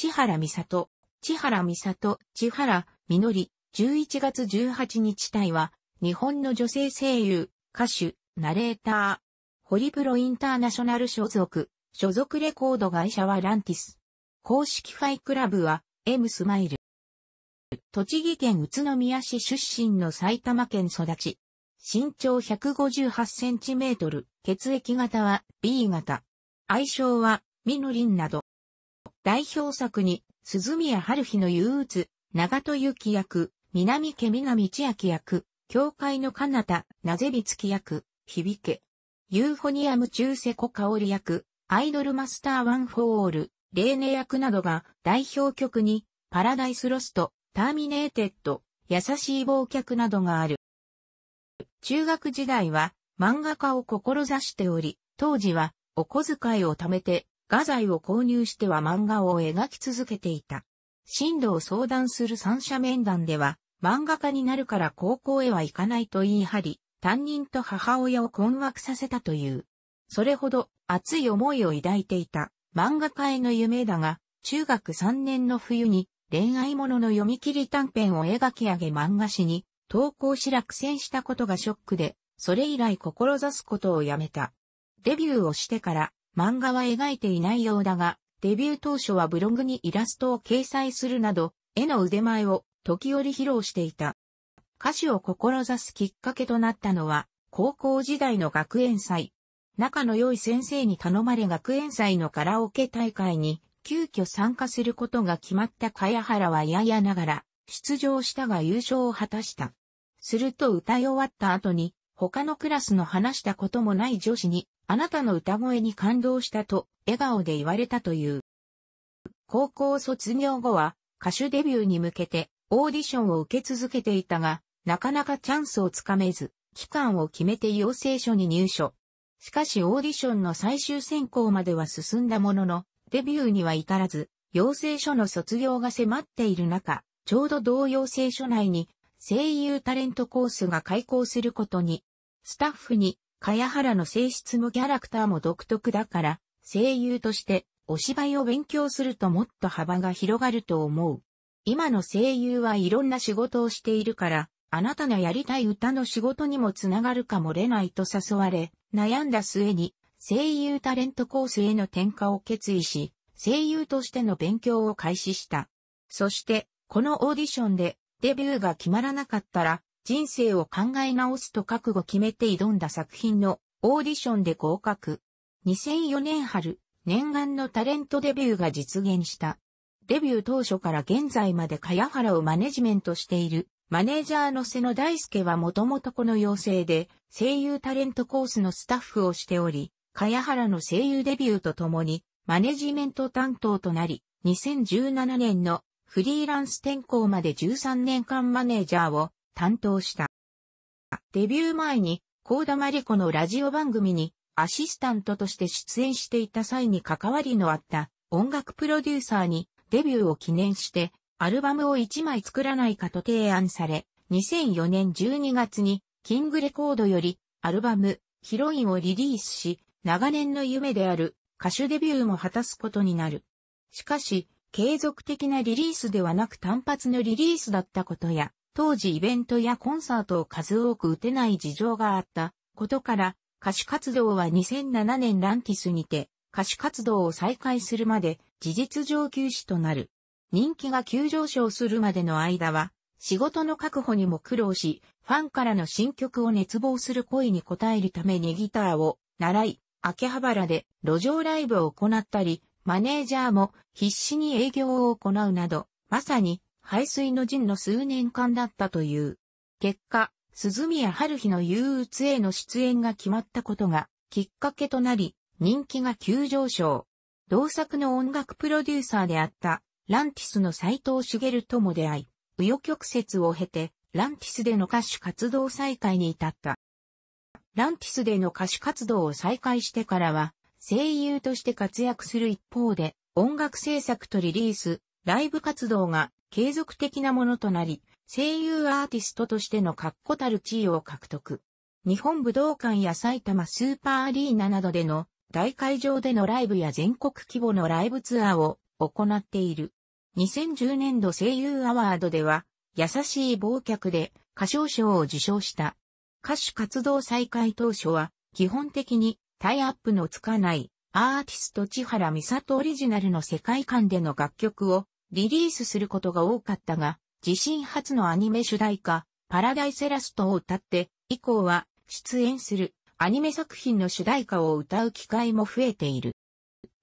千原美里、千原美里、千原みのり、11月18日隊は、日本の女性声優、歌手、ナレーター、ホリプロインターナショナル所属、所属レコード会社はランティス。公式ファイクラブは、エムスマイル。栃木県宇都宮市出身の埼玉県育ち。身長158センチメートル、血液型は B 型。愛称は、みのりんなど。代表作に、鈴宮春日の憂鬱、長戸幸役、南家南千秋役、教会の彼方、なぜびつき役、響け。ユーフォニアム中世子香織役、アイドルマスターワンフォーオール、レーネ役などが代表曲に、パラダイスロスト、ターミネーテッド、優しい忘却などがある。中学時代は漫画家を志しており、当時はお小遣いを貯めて画材を購入しては漫画を描き続けていた。進路を相談する三者面談では、漫画家になるから高校へは行かないと言い張り、担任と母親を困惑させたという。それほど熱い思いを抱いていた漫画家への夢だが、中学3年の冬に恋愛ものの読み切り短編を描き上げ漫画誌に投稿し落選したことがショックで、それ以来志すことをやめた。デビューをしてから漫画は描いていないようだが、デビュー当初はブログにイラストを掲載するなど、絵の腕前を時折披露していた。歌手を志すきっかけとなったのは、高校時代の学園祭。仲の良い先生に頼まれ学園祭のカラオケ大会に急遽参加することが決まった茅原はややながら出場したが優勝を果たした。すると歌い終わった後に他のクラスの話したこともない女子にあなたの歌声に感動したと、笑顔で言われたという。高校卒業後は、歌手デビューに向けて、オーディションを受け続けていたが、なかなかチャンスをつかめず、期間を決めて養成所に入所。しかしオーディションの最終選考までは進んだものの、デビューには至らず、養成所の卒業が迫っている中、ちょうど同養成所内に声優タレントコースが開校することに、スタッフに茅原の性質もキャラクターも独特だから、声優としてお芝居を勉強するともっと幅が広がると思う。今の声優はいろんな仕事をしているから、あなたのやりたい歌の仕事にもつながるかもれないと誘われ、悩んだ末に声優タレントコースへの転嫁を決意し、声優としての勉強を開始した。そして、このオーディションでデビューが決まらなかったら、人生を考え直すと覚悟決めて挑んだ作品のオーディションで合格。2004年春、念願のタレントデビューが実現した。デビュー当初から現在まで茅原をマネジメントしている、マネージャーの瀬野大輔はもともとこの養成で、声優タレントコースのスタッフをしており、茅原の声優デビューとともに、マネジメント担当となり、2017年のフリーランス転向まで13年間マネージャーを担当した。デビュー前に、高田マリ子のラジオ番組にアシスタントとして出演していた際に関わりのあった音楽プロデューサーにデビューを記念してアルバムを1枚作らないかと提案され、2004年12月にキングレコードよりアルバムヒロインをリリースし、長年の夢である歌手デビューも果たすことになる。しかし、継続的なリリースではなく単発のリリースだったことや、当時イベントやコンサートを数多く打てない事情があったことから、歌手活動は2007年ランティスにて、歌手活動を再開するまで事実上休止となる。人気が急上昇するまでの間は、仕事の確保にも苦労し、ファンからの新曲を熱望する声に応えるためにギターを習い、秋葉原で路上ライブを行ったり、マネージャーも必死に営業を行うなど、まさに排水の陣の数年間だったという。結果、鈴宮春日の憂鬱への出演が決まったことがきっかけとなり、人気が急上昇。同作の音楽プロデューサーであったランティスの斎藤茂とも出会い、紆余曲折を経て、ランティスでの歌手活動再開に至った。ランティスでの歌手活動を再開してからは、声優として活躍する一方で、音楽制作とリリース、ライブ活動が継続的なものとなり、声優アーティストとしての確固たる地位を獲得。日本武道館や埼玉スーパーアリーナなどでの大会場でのライブや全国規模のライブツアーを行っている。2010年度声優アワードでは、優しい忘却で歌唱賞を受賞した。歌手活動再開当初は、基本的にタイアップのつかないアーティスト千原美里オリジナルの世界観での楽曲をリリースすることが多かったが、自身初のアニメ主題歌、パラダイセラストを歌って、以降は出演するアニメ作品の主題歌を歌う機会も増えている。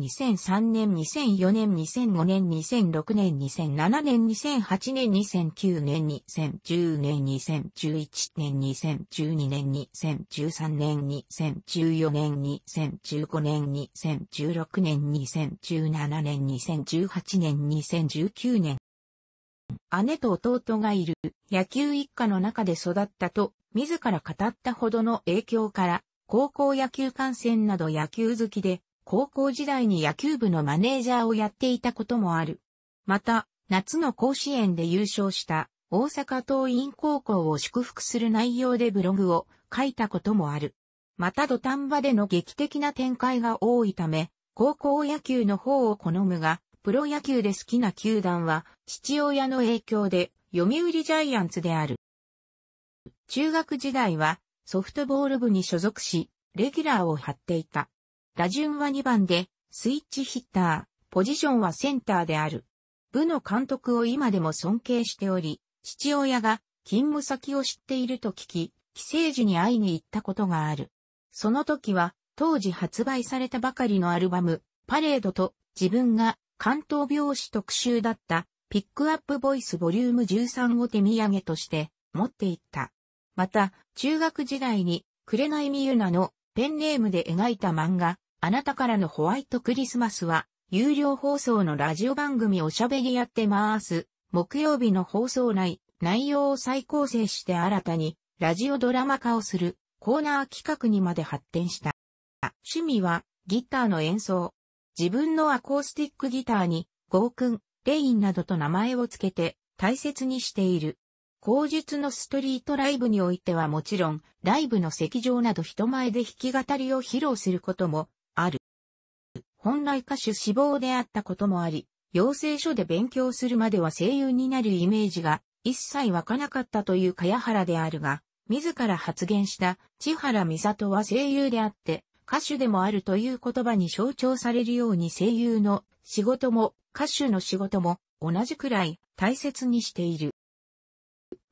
2003年、2004年、2005年、2006年、2007年、2008年、2009年、2010年、2011年、2012年、2013年、2014年、2015年、2016年、2017年、2018年、2019年。姉と弟がいる野球一家の中で育ったと自ら語ったほどの影響から高校野球観戦など野球好きで高校時代に野球部のマネージャーをやっていたこともある。また、夏の甲子園で優勝した大阪桐蔭高校を祝福する内容でブログを書いたこともある。また土壇場での劇的な展開が多いため、高校野球の方を好むが、プロ野球で好きな球団は、父親の影響で、読売ジャイアンツである。中学時代は、ソフトボール部に所属し、レギュラーを張っていた。打順は2番で、スイッチヒッター、ポジションはセンターである。部の監督を今でも尊敬しており、父親が勤務先を知っていると聞き、帰省時に会いに行ったことがある。その時は、当時発売されたばかりのアルバム、パレードと自分が関東病死特集だったピックアップボイスボリューム13を手土産として持っていった。また、中学時代に、紅みゆなのペンネームで描いた漫画、あなたからのホワイトクリスマスは、有料放送のラジオ番組おしゃべりやってまーす。木曜日の放送内、内容を再構成して新たに、ラジオドラマ化をする、コーナー企画にまで発展した。趣味は、ギターの演奏。自分のアコースティックギターに、ゴーくん、レインなどと名前を付けて、大切にしている。口述のストリートライブにおいてはもちろん、ライブの席上など人前で弾き語りを披露することもある。本来歌手志望であったこともあり、養成所で勉強するまでは声優になるイメージが一切湧かなかったという茅原であるが、自ら発言した千原美里は声優であって、歌手でもあるという言葉に象徴されるように声優の仕事も歌手の仕事も同じくらい大切にしている。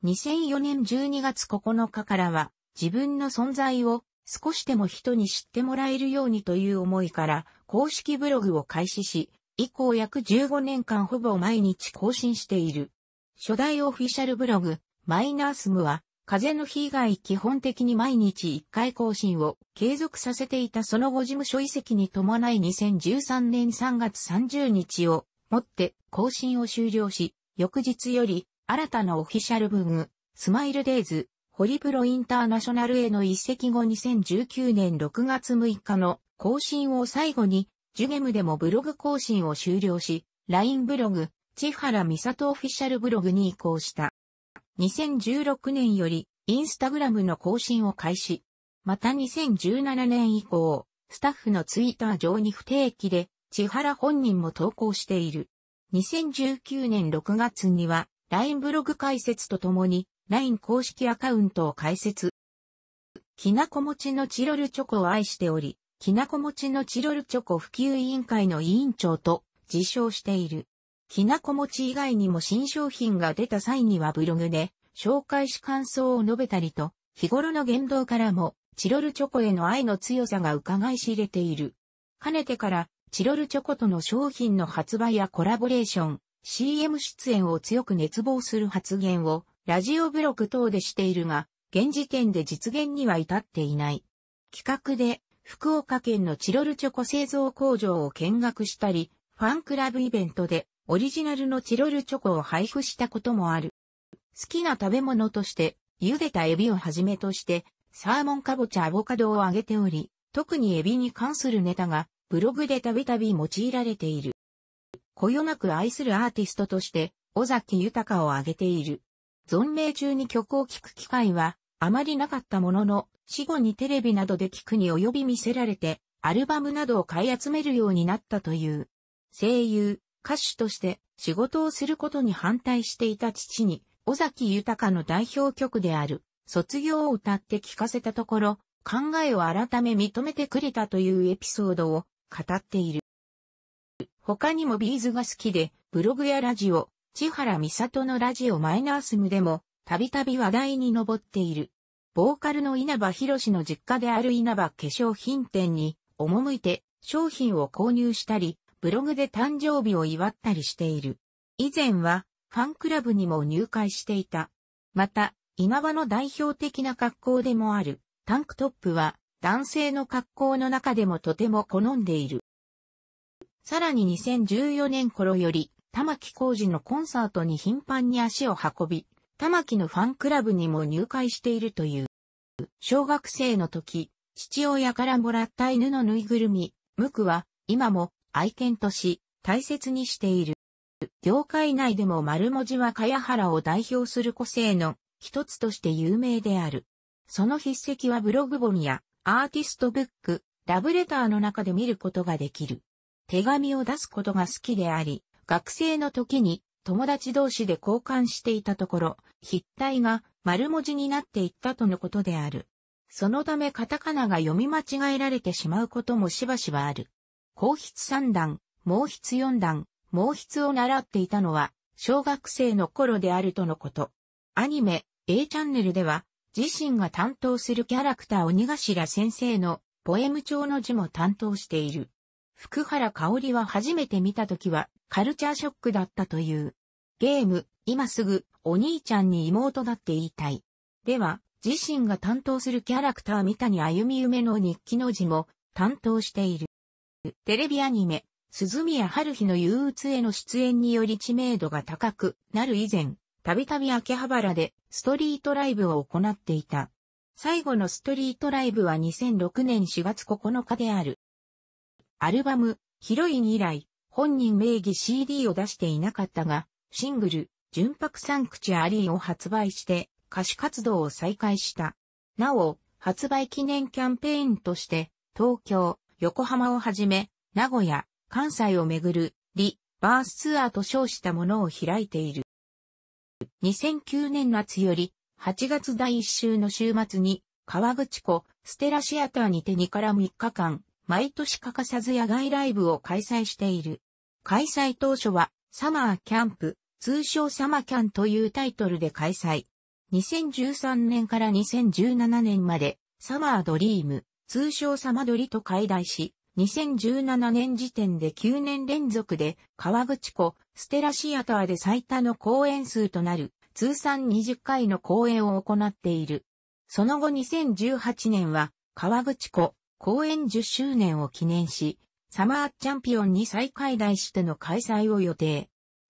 2004年12月9日からは、自分の存在を少しでも人に知ってもらえるようにという思いから、公式ブログを開始し、以降約15年間ほぼ毎日更新している。初代オフィシャルブログ、マイナースムは、風の日以外基本的に毎日1回更新を継続させていたその後事務所移籍に伴い2013年3月30日をもって更新を終了し、翌日より新たなオフィシャルブーム、スマイルデイズ、ホリプロインターナショナルへの移籍後2019年6月6日の更新を最後に、ジュゲムでもブログ更新を終了し、LINE ブログ、千原美里オフィシャルブログに移行した。2016年より、インスタグラムの更新を開始。また2017年以降、スタッフのツイッター上に不定期で、千原本人も投稿している。2019年6月には、LINE ブログ解説とともに、LINE 公式アカウントを開設。きなこ餅のチロルチョコを愛しており、きなこ餅のチロルチョコ普及委員会の委員長と自称している。きなこ餅以外にも新商品が出た際にはブログで紹介し感想を述べたりと、日頃の言動からもチロルチョコへの愛の強さが伺い知れている。かねてからチロルチョコとの商品の発売やコラボレーション、CM 出演を強く熱望する発言をラジオブロック等でしているが、現時点で実現には至っていない。企画で福岡県のチロルチョコ製造工場を見学したり、ファンクラブイベントでオリジナルのチロルチョコを配布したこともある。好きな食べ物として、茹でたエビをはじめとして、サーモンカボチャアボカドをあげており、特にエビに関するネタがブログでたびたび用いられている。こよなく愛するアーティストとして、尾崎豊を挙げている。存命中に曲を聴く機会は、あまりなかったものの、死後にテレビなどで聴くに及び見せられて、アルバムなどを買い集めるようになったという。声優、歌手として仕事をすることに反対していた父に、尾崎豊の代表曲である、卒業を歌って聴かせたところ、考えを改め認めてくれたというエピソードを語っている。他にもビーズが好きで、ブログやラジオ、千原美里のラジオマイナースムでも、たびたび話題に上っている。ボーカルの稲葉博士の実家である稲葉化粧品店に、赴いて商品を購入したり、ブログで誕生日を祝ったりしている。以前は、ファンクラブにも入会していた。また、稲葉の代表的な格好でもある、タンクトップは、男性の格好の中でもとても好んでいる。さらに2014年頃より、玉木浩二のコンサートに頻繁に足を運び、玉木のファンクラブにも入会しているという。小学生の時、父親からもらった犬のぬいぐるみ、ムクは、今も愛犬とし、大切にしている。業界内でも丸文字は茅原を代表する個性の一つとして有名である。その筆跡はブログ本やアーティストブック、ラブレターの中で見ることができる。手紙を出すことが好きであり、学生の時に友達同士で交換していたところ、筆体が丸文字になっていったとのことである。そのためカタカナが読み間違えられてしまうこともしばしばある。皇筆三段、毛筆四段、毛筆を習っていたのは、小学生の頃であるとのこと。アニメ、A チャンネルでは、自身が担当するキャラクター鬼頭先生の、ポエム調の字も担当している。福原香織は初めて見た時はカルチャーショックだったという。ゲーム、今すぐお兄ちゃんに妹だって言いたい。では、自身が担当するキャラクター三谷歩み夢の日記の字も担当している。テレビアニメ、鈴宮春日の憂鬱への出演により知名度が高くなる以前、たびたび秋葉原でストリートライブを行っていた。最後のストリートライブは2006年4月9日である。アルバム、ヒロイン以来、本人名義 CD を出していなかったが、シングル、純白サンクチュアリーを発売して歌手活動を再開した。なお、発売記念キャンペーンとして、東京、横浜をはじめ、名古屋、関西をめぐる、リ、バースツアーと称したものを開いている。2009年夏より、8月第1週の週末に、川口湖、ステラシアターにて2から3日間、毎年欠かさず野外ライブを開催している。開催当初は、サマーキャンプ、通称サマキャンというタイトルで開催。2013年から2017年まで、サマードリーム、通称サマドリと開題し、2017年時点で9年連続で、川口湖、ステラシアターで最多の公演数となる、通算20回の公演を行っている。その後2018年は、川口湖、公演10周年を記念し、サマーチャンピオンに再開題しての開催を予定。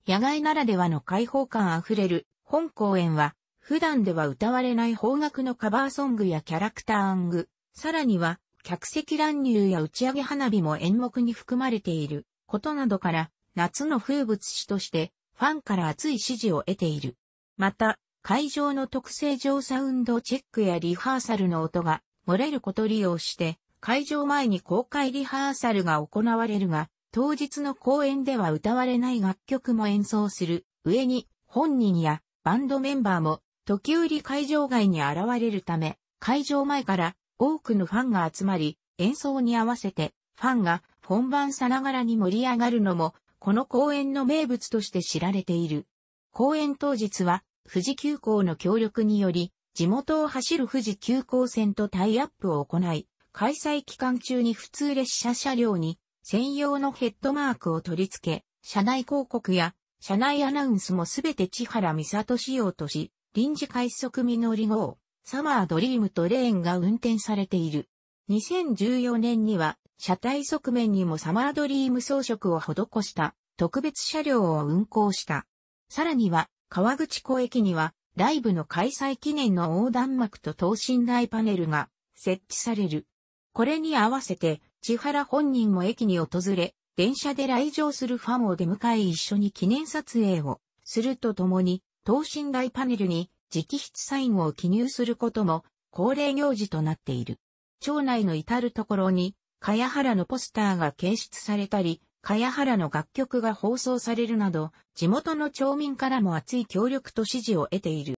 野外ならではの開放感あふれる本公演は、普段では歌われない方角のカバーソングやキャラクターアング、さらには客席乱入や打ち上げ花火も演目に含まれていることなどから夏の風物詩としてファンから熱い支持を得ている。また、会場の特性上サウンドチェックやリハーサルの音が漏れること利用して会場前に公開リハーサルが行われるが、当日の公演では歌われない楽曲も演奏する上に本人やバンドメンバーも時折会場外に現れるため会場前から多くのファンが集まり演奏に合わせてファンが本番さながらに盛り上がるのもこの公演の名物として知られている。公演当日は富士急行の協力により地元を走る富士急行線とタイアップを行い開催期間中に普通列車車両に専用のヘッドマークを取り付け、車内広告や車内アナウンスもすべて千原美里仕様とし、臨時快速実り号、サマードリームとレーンが運転されている。2014年には、車体側面にもサマードリーム装飾を施した特別車両を運行した。さらには、川口湖駅には、ライブの開催記念の横断幕と等身大パネルが設置される。これに合わせて、千原本人も駅に訪れ、電車で来場するファンを出迎え一緒に記念撮影をするとともに、等身大パネルに直筆サインを記入することも恒例行事となっている。町内の至るところに、茅原のポスターが掲出されたり、茅原の楽曲が放送されるなど、地元の町民からも熱い協力と支持を得ている。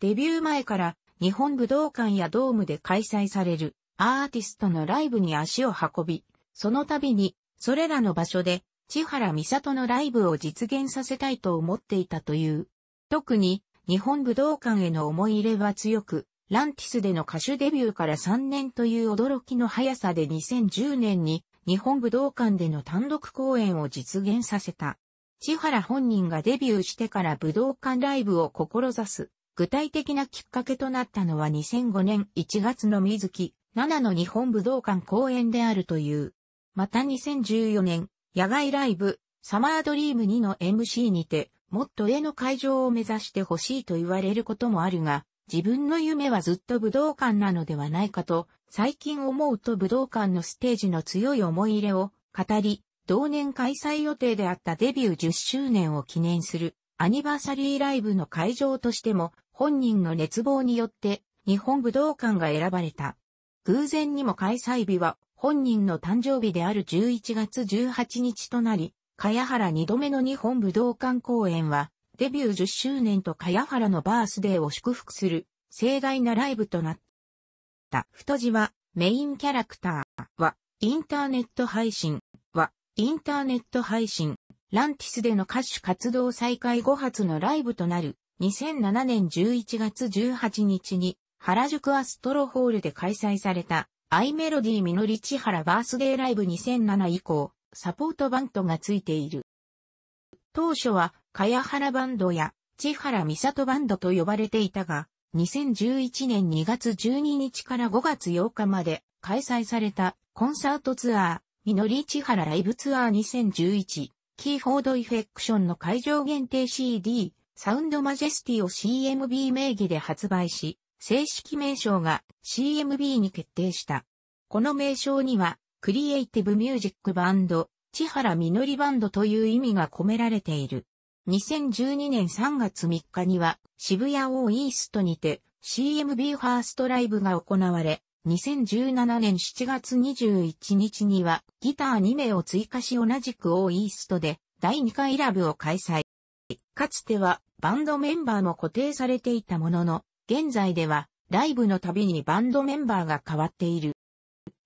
デビュー前から日本武道館やドームで開催されるアーティストのライブに足を運び、その度にそれらの場所で千原美里のライブを実現させたいと思っていたという。特に日本武道館への思い入れは強く、ランティスでの歌手デビューから3年という驚きの速さで2010年に日本武道館での単独公演を実現させた。千原本人がデビューしてから武道館ライブを志す具体的なきっかけとなったのは2005年1月の水木7の日本武道館公演であるという。また2014年、野外ライブ、サマードリーム2の MC にて、もっと絵の会場を目指してほしいと言われることもあるが、自分の夢はずっと武道館なのではないかと、最近思うと武道館のステージの強い思い入れを語り、同年開催予定であったデビュー10周年を記念するアニバーサリーライブの会場としても本人の熱望によって日本武道館が選ばれた。偶然にも開催日は本人の誕生日である11月18日となり、茅原2度目の日本武道館公演は、デビュー10周年と茅原のバースデーを祝福する盛大なライブとなった。太字はメインキャラクターはインターネット配信はインターネット配信ランティスでの歌手活動再開後発のライブとなる2007年11月18日に原宿アストロホールで開催されたアイメロディみのりちはらバースデーライブ2007以降サポートバンドがついている。当初はかやはらバンドや千原美里バンドと呼ばれていたが2011年2月12日から5月8日まで開催されたコンサートツアーみのりちはらライブツアー2011キーフォードイフェクションの会場限定 CD サウンドマジェスティを CMB 名義で発売し、正式名称が CMB に決定した。この名称には、クリエイティブミュージックバンド、千原みのりバンドという意味が込められている。2012年3月3日には、渋谷オーイーストにて CMB ファーストライブが行われ、2017年7月21日にはギター2名を追加し同じくオーイーストで第2回ラブを開催。かつてはバンドメンバーも固定されていたものの、現在ではライブのたびにバンドメンバーが変わっている。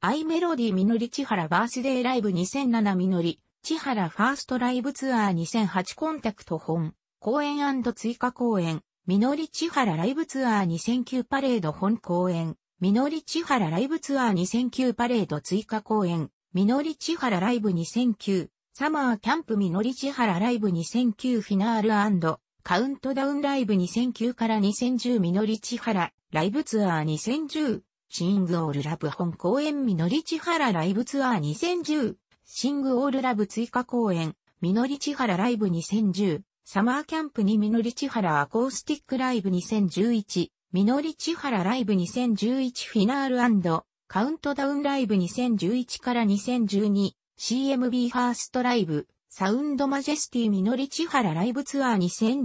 アイメロディみのり千原バースデーライブ2007みのり、千原ファーストライブツアー2008コンタクト本、公演追加公演、みのり千原ライブツアー2009パレード本公演、みのり千原ライブツアー2009パレード追加公演、みのり千原ライブ2009サマーキャンプみのり千原ライブ2009フィナールカウントダウンライブ2009から2010みのり千原ライブツアー2010シングオールラブ本公演みのり千原ライブツアー2010シングオールラブ追加公演みのり千原ライブ2010サマーキャンプにみのり千原アコースティックライブ2011みのり千原ライブ2011フィナールカウントダウンライブ2011から2012 CMB ファーストライブ、サウンドマジェスティみのり千原ライブツアー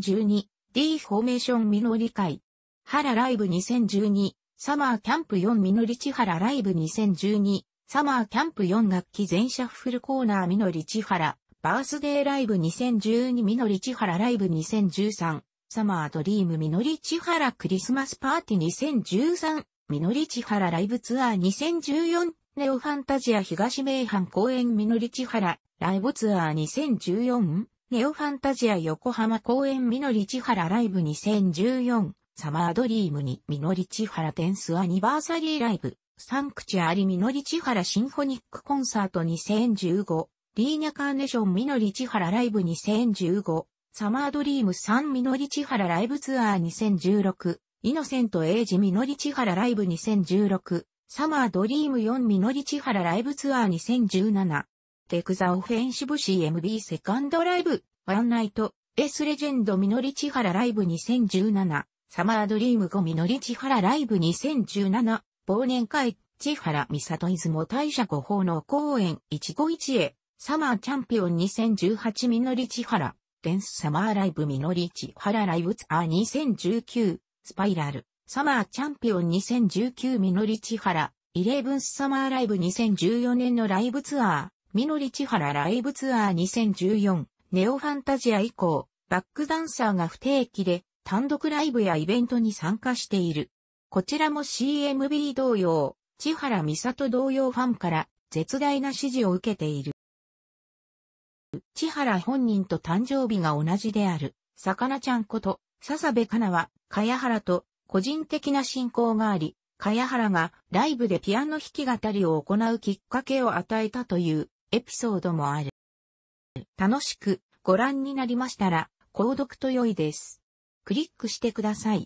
2012D フォーメーションみのり会。原ライブ2012サマーキャンプ4みのり千原ライブ2012サマーキャンプ4楽器全シャッフルコーナーみのり千原バースデーライブ2012みのり千原ライブ2013サマードリームみのり千原クリスマスパーティー2013みのり千原ライブツアー2014ネオファンタジア東名阪公園みのり千原、ライブツアー 2014? ネオファンタジア横浜公園みのり千原ライブ2014、サマードリームにみのり千原テンスアニバーサリーライブ、サンクチュアリみのり千原シンフォニックコンサート2015、リーニャカーネションみのり千原ライブ2015、サマードリーム3みのり千原ライブツアー2016、イノセントエイジみのり千原ライブ2016、サマードリーム4実のり千原ライブツアー2017。テクザオフェンシブ CMB セカンドライブ、ワンナイト、エスレジェンド実のり千原ライブ2017。サマードリーム5実のり千原ライブ2017。忘年会、千原美里出雲大社ご奉納公演151へ。サマーチャンピオン2018実のり千原。デンスサマーライブ実のり千原ライブツアー2019。スパイラル。サマーチャンピオン2019みのりちはら、イレブンスサマーライブ2014年のライブツアー、みのりちはらライブツアー2014、ネオファンタジア以降、バックダンサーが不定期で、単独ライブやイベントに参加している。こちらも CMB 同様、ラミサト同様ファンから絶大な支持を受けている。千原本人と誕生日が同じである、さかなちゃんこと、笹部かなは、かやはらと、個人的な信仰があり、茅原がライブでピアノ弾き語りを行うきっかけを与えたというエピソードもある。楽しくご覧になりましたら、購読と良いです。クリックしてください。